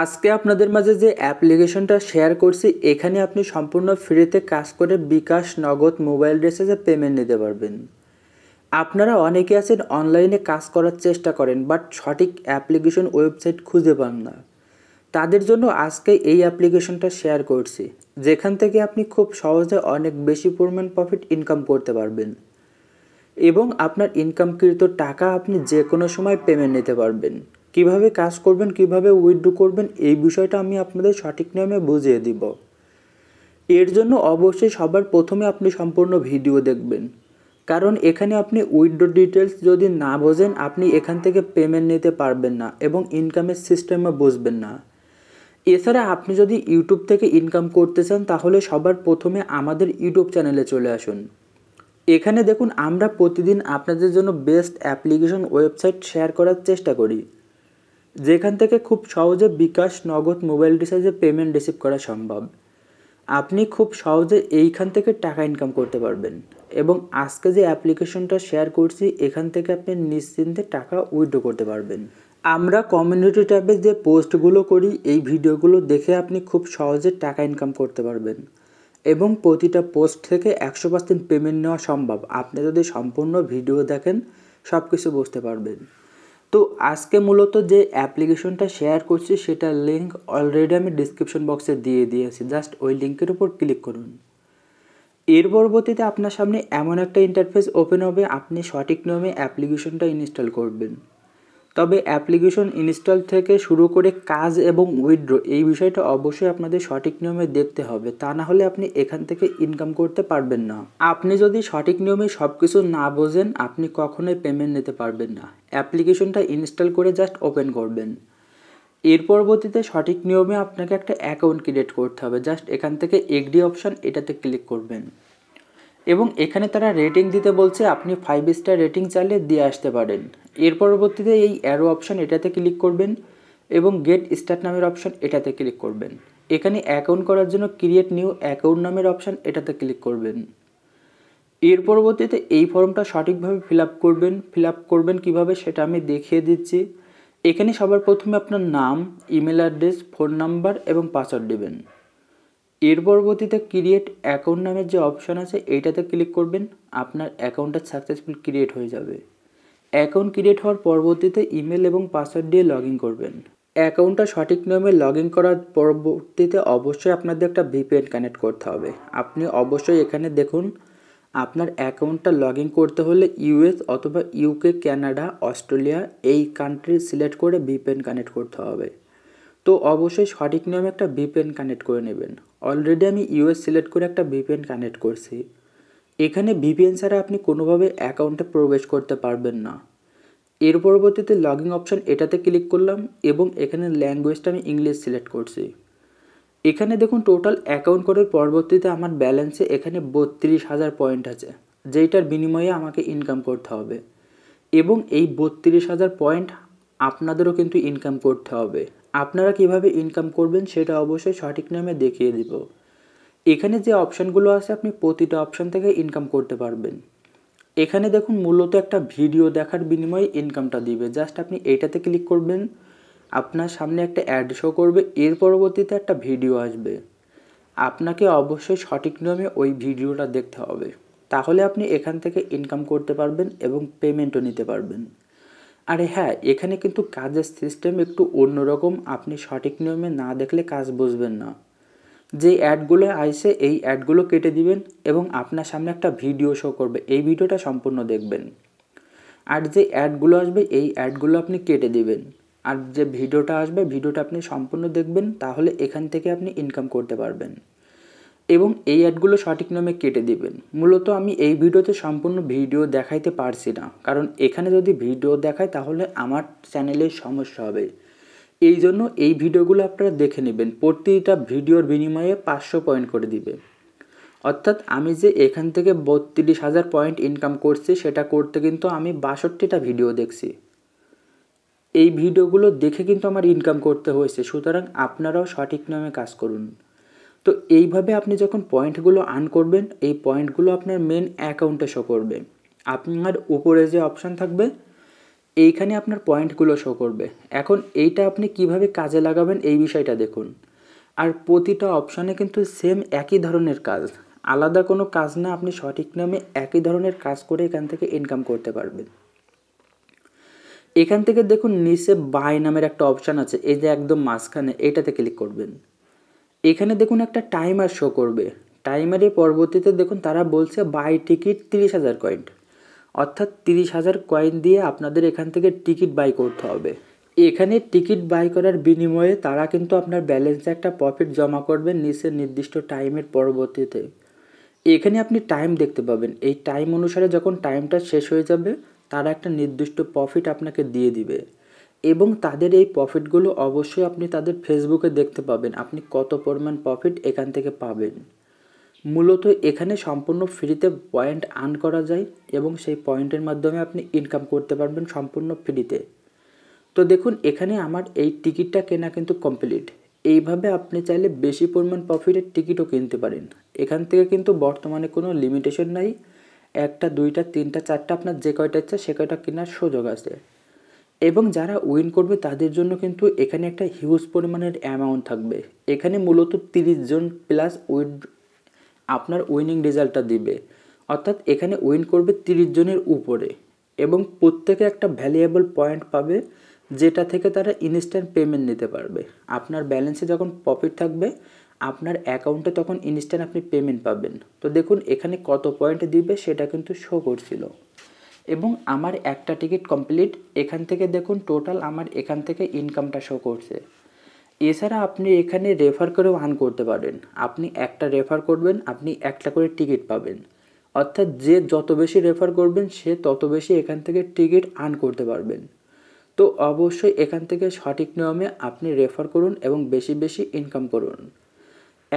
আজকে আপনাদের মাঝে যে অ্যাপ্লিকেশনটা শেয়ার করছি এখানে আপনি সম্পূর্ণ ফ্রিতে কাজ করে বিকাশ নগদ মোবাইল রেসেজে পেমেন্ট নিতে পারবেন আপনারা অনেকে আছেন অনলাইনে কাজ করার চেষ্টা করেন বাট সঠিক অ্যাপ্লিকেশন ওয়েবসাইট খুঁজে পান না তাদের জন্য আজকে এই অ্যাপ্লিকেশনটা শেয়ার করছি যেখান থেকে আপনি খুব সহজে অনেক বেশি পরিমাণ প্রফিট ইনকাম করতে পারবেন এবং আপনার ইনকামকৃত টাকা আপনি যে কোনো সময় পেমেন্ট নিতে পারবেন কিভাবে কাজ করবেন কিভাবে উইথড্রু করবেন এই বিষয়টা আমি আপনাদের সঠিক নিয়মে বুঝিয়ে দিব এর জন্য অবশ্যই সবার প্রথমে আপনি সম্পূর্ণ ভিডিও দেখবেন কারণ এখানে আপনি উইথড্রো ডিটেলস যদি না বোঝেন আপনি এখান থেকে পেমেন্ট নিতে পারবেন না এবং ইনকামের সিস্টেমও বুঝবেন না এছাড়া আপনি যদি ইউটিউব থেকে ইনকাম করতে চান তাহলে সবার প্রথমে আমাদের ইউটিউব চ্যানেলে চলে আসুন এখানে দেখুন আমরা প্রতিদিন আপনাদের জন্য বেস্ট অ্যাপ্লিকেশন ওয়েবসাইট শেয়ার করার চেষ্টা করি যেখান থেকে খুব সহজে বিকাশ নগদ মোবাইল রিচার্জে পেমেন্ট রিসিভ করা সম্ভব আপনি খুব সহজে এইখান থেকে টাকা ইনকাম করতে পারবেন এবং আজকে যে অ্যাপ্লিকেশনটা শেয়ার করছি এখান থেকে আপনি নিশ্চিন্তে টাকা উইথড্র করতে পারবেন আমরা কমিউনিটি ট্যাবে যে পোস্টগুলো করি এই ভিডিওগুলো দেখে আপনি খুব সহজে টাকা ইনকাম করতে পারবেন এবং প্রতিটা পোস্ট থেকে একশো পার্সেন্ট পেমেন্ট নেওয়া সম্ভব আপনি যদি সম্পূর্ণ ভিডিও দেখেন সব কিছু বুঝতে পারবেন তো আজকে মূলত যে অ্যাপ্লিকেশনটা শেয়ার করছি সেটার লিঙ্ক অলরেডি আমি ডিসক্রিপশন বক্সে দিয়ে দিয়েছি জাস্ট ওই লিঙ্কের উপর ক্লিক করুন এর পরবর্তীতে আপনার সামনে এমন একটা ইন্টারফেস ওপেন হবে আপনি সঠিক নিয়মে অ্যাপ্লিকেশনটা ইনস্টল করবেন তবে অ্যাপ্লিকেশন ইনস্টল থেকে শুরু করে কাজ এবং উইথড্র এই বিষয়টা অবশ্যই আপনাদের সঠিক নিয়মে দেখতে হবে তা না হলে আপনি এখান থেকে ইনকাম করতে পারবেন না আপনি যদি সঠিক নিয়মে সব কিছু না বোঝেন আপনি কখনোই পেমেন্ট নিতে পারবেন না অ্যাপ্লিকেশনটা ইনস্টল করে জাস্ট ওপেন করবেন এর পরবর্তীতে সঠিক নিয়মে আপনাকে একটা অ্যাকাউন্ট ক্রিয়েট করতে হবে জাস্ট এখান থেকে এগডি অপশান এটাতে ক্লিক করবেন এবং এখানে তারা রেটিং দিতে বলছে আপনি ফাইভ স্টার রেটিং চালিয়ে দিয়ে আসতে পারেন এর পরবর্তীতে এই অ্যারো অপশান এটাতে ক্লিক করবেন এবং গেট স্টার্ট নামের অপশান এটাতে ক্লিক করবেন এখানে অ্যাকাউন্ট করার জন্য ক্রিয়েট নিউ অ্যাকাউন্ট নামের অপশান এটাতে ক্লিক করবেন এর পরবর্তীতে এই ফর্মটা সঠিকভাবে ফিল করবেন ফিল করবেন কিভাবে সেটা আমি দেখিয়ে দিচ্ছি এখানে সবার প্রথমে আপনার নাম ইমেল অ্যাড্রেস ফোন নাম্বার এবং পাসওয়ার্ড দেবেন এর পরবর্তীতে ক্রিয়েট অ্যাকাউন্ট নামের যে অপশান আছে এইটাতে ক্লিক করবেন আপনার অ্যাকাউন্টটা সাকসেসফুল ক্রিয়েট হয়ে যাবে অ্যাকাউন্ট ক্রিয়েট হওয়ার পরবর্তীতে ইমেল এবং পাসওয়ার্ড দিয়ে লগ করবেন অ্যাকাউন্টটা সঠিক নিয়মে লগ ইন করার পরবর্তীতে অবশ্যই আপনাদের একটা ভিপিএন কানেক্ট করতে হবে আপনি অবশ্যই এখানে দেখুন আপনার অ্যাকাউন্টটা লগ করতে হলে ইউএস অথবা ইউকে ক্যানাডা অস্ট্রেলিয়া এই কান্ট্রি সিলেক্ট করে ভিপিএন কানেক্ট করতে হবে তো অবশ্যই সঠিক নিয়মে একটা ভিপিএন কানেক্ট করে নেবেন অলরেডি আমি ইউএস সিলেক্ট করে একটা ভিপিএন কানেক্ট করছি এখানে ভিপিএন ছাড়া আপনি কোনোভাবে অ্যাকাউন্টে প্রবেশ করতে পারবেন না এর পরবর্তীতে লগ ইন অপশান এটাতে ক্লিক করলাম এবং এখানে ল্যাঙ্গুয়েজটা আমি ইংলিশ সিলেক্ট করছি এখানে দেখুন টোটাল অ্যাকাউন্ট করার পরবর্তীতে আমার ব্যালেন্সে এখানে বত্রিশ হাজার পয়েন্ট আছে যেইটার বিনিময়ে আমাকে ইনকাম করতে হবে এবং এই বত্রিশ হাজার পয়েন্ট আপনাদেরও কিন্তু ইনকাম করতে হবে আপনারা কিভাবে ইনকাম করবেন সেটা অবশ্যই সঠিক নামে দেখিয়ে দিব এখানে যে অপশানগুলো আছে আপনি প্রতিটা অপশান থেকে ইনকাম করতে পারবেন এখানে দেখুন মূলত একটা ভিডিও দেখার বিনিময়ে ইনকামটা দিবে জাস্ট আপনি এইটাতে ক্লিক করবেন আপনার সামনে একটা অ্যাড শো করবে এর পরবর্তীতে একটা ভিডিও আসবে আপনাকে অবশ্যই সঠিক নিয়মে ওই ভিডিওটা দেখতে হবে তাহলে আপনি এখান থেকে ইনকাম করতে পারবেন এবং পেমেন্টও নিতে পারবেন আরে হ্যাঁ এখানে কিন্তু কাজের সিস্টেম একটু অন্যরকম আপনি সঠিক নিয়মে না দেখলে কাজ বুঝবেন না যে অ্যাডগুলো আইসে এই অ্যাডগুলো কেটে দিবেন এবং আপনার সামনে একটা ভিডিও শো করবে এই ভিডিওটা সম্পূর্ণ দেখবেন আর যে অ্যাডগুলো আসবে এই অ্যাডগুলো আপনি কেটে দিবেন আর যে ভিডিওটা আসবে ভিডিওটা আপনি সম্পূর্ণ দেখবেন তাহলে এখান থেকে আপনি ইনকাম করতে পারবেন এবং এই অ্যাডগুলো সঠিক নামে কেটে দিবেন মূলত আমি এই ভিডিওতে সম্পূর্ণ ভিডিও দেখাইতে পারছি না কারণ এখানে যদি ভিডিও দেখায় তাহলে আমার চ্যানেলে সমস্যা হবে এই জন্য এই ভিডিওগুলো আপনারা দেখে নেবেন প্রতিটা ভিডিওর বিনিময়ে পাঁচশো পয়েন্ট করে দিবে অর্থাৎ আমি যে এখান থেকে বত্রিশ হাজার পয়েন্ট ইনকাম করছি সেটা করতে কিন্তু আমি বাষট্টিটা ভিডিও দেখছি এই ভিডিওগুলো দেখে কিন্তু আমার ইনকাম করতে হয়েছে সুতরাং আপনারাও সঠিক নামে কাজ করুন তো এইভাবে আপনি যখন পয়েন্টগুলো আর্ন করবেন এই পয়েন্টগুলো আপনার মেন অ্যাকাউন্টে শো করবে আপনার উপরে যে অপশান থাকবে এইখানে আপনার পয়েন্টগুলো শো করবে এখন এইটা আপনি কিভাবে কাজে লাগাবেন এই বিষয়টা দেখুন আর প্রতিটা অপশানে কিন্তু সেম একই ধরনের কাজ আলাদা কোনো কাজ না আপনি সঠিক নামে একই ধরনের কাজ করে এখান থেকে ইনকাম করতে পারবেন এখান থেকে দেখুন নিচে বাই নামের একটা অপশান আছে এই যে একদম মাঝখানে এটাতে ক্লিক করবেন এখানে দেখুন একটা টাইমার শো করবে টাইমারে পরবর্তীতে দেখুন তারা বলছে বাই টিকিট তিরিশ হাজার কয়েন্ট অর্থাৎ তিরিশ হাজার কয়েন দিয়ে আপনাদের এখান থেকে টিকিট বাই করতে হবে এখানে টিকিট বাই করার বিনিময়ে তারা কিন্তু আপনার ব্যালেন্সে একটা প্রফিট জমা করবেন নিচের নির্দিষ্ট টাইমের পরবর্তীতে এখানে আপনি টাইম দেখতে পাবেন এই টাইম অনুসারে যখন টাইমটা শেষ হয়ে যাবে তারা একটা নির্দিষ্ট প্রফিট আপনাকে দিয়ে দিবে এবং তাদের এই প্রফিটগুলো অবশ্যই আপনি তাদের ফেসবুকে দেখতে পাবেন আপনি কত পরিমাণ প্রফিট এখান থেকে পাবেন মূলত এখানে সম্পূর্ণ ফ্রিতে পয়েন্ট আর্ন করা যায় এবং সেই পয়েন্টের মাধ্যমে আপনি ইনকাম করতে পারবেন সম্পূর্ণ ফ্রিতে তো দেখুন এখানে আমার এই টিকিটটা কেনা কিন্তু কমপ্লিট এইভাবে আপনি চাইলে বেশি পরিমাণ প্রফিটের টিকিটও কিনতে পারেন এখান থেকে কিন্তু বর্তমানে কোনো লিমিটেশন নাই একটা দুইটা তিনটা চারটা আপনার যে কয়টা ইচ্ছা সে কয়টা কেনার সুযোগ আছে এবং যারা উইন করবে তাদের জন্য কিন্তু এখানে একটা হিউজ পরিমাণের অ্যামাউন্ট থাকবে এখানে মূলত তিরিশ জন প্লাস উইড আপনার উইনিং রেজাল্টটা দিবে অর্থাৎ এখানে উইন করবে তিরিশ জনের উপরে এবং প্রত্যেকে একটা ভ্যালুয়েবল পয়েন্ট পাবে যেটা থেকে তারা ইনস্ট্যান্ট পেমেন্ট নিতে পারবে আপনার ব্যালেন্সে যখন প্রফিট থাকবে আপনার অ্যাকাউন্টে তখন ইনস্ট্যান্ট আপনি পেমেন্ট পাবেন তো দেখুন এখানে কত পয়েন্ট দিবে সেটা কিন্তু শো করছিল এবং আমার একটা টিকিট কমপ্লিট এখান থেকে দেখুন টোটাল আমার এখান থেকে ইনকামটা শো করছে এছাড়া আপনি এখানে রেফার করেও আর্ন করতে পারেন আপনি একটা রেফার করবেন আপনি একটা করে টিকিট পাবেন অর্থাৎ যে যত বেশি রেফার করবেন সে তত বেশি এখান থেকে টিকিট আর্ন করতে পারবেন তো অবশ্যই এখান থেকে সঠিক নিয়মে আপনি রেফার করুন এবং বেশি বেশি ইনকাম করুন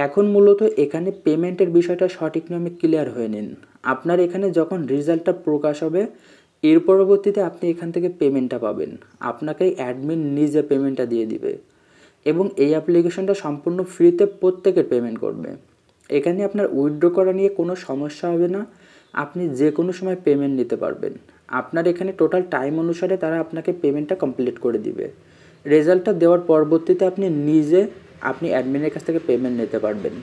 এখন মূলত এখানে পেমেন্টের বিষয়টা সঠিক নিয়মে ক্লিয়ার হয়ে নিন আপনার এখানে যখন রেজাল্টটা প্রকাশ হবে এর পরবর্তীতে আপনি এখান থেকে পেমেন্টটা পাবেন আপনাকে অ্যাডমিন নিজে পেমেন্টটা দিয়ে দিবে এবং এই অ্যাপ্লিকেশনটা সম্পূর্ণ ফ্রিতে প্রত্যেকের পেমেন্ট করবে এখানে আপনার উইথড্র করা নিয়ে কোনো সমস্যা হবে না আপনি যে কোনো সময় পেমেন্ট নিতে পারবেন আপনার এখানে টোটাল টাইম অনুসারে তারা আপনাকে পেমেন্টটা কমপ্লিট করে দিবে রেজাল্টটা দেওয়ার পরবর্তীতে আপনি নিজে আপনি অ্যাডমিনের কাছ থেকে পেমেন্ট নিতে পারবেন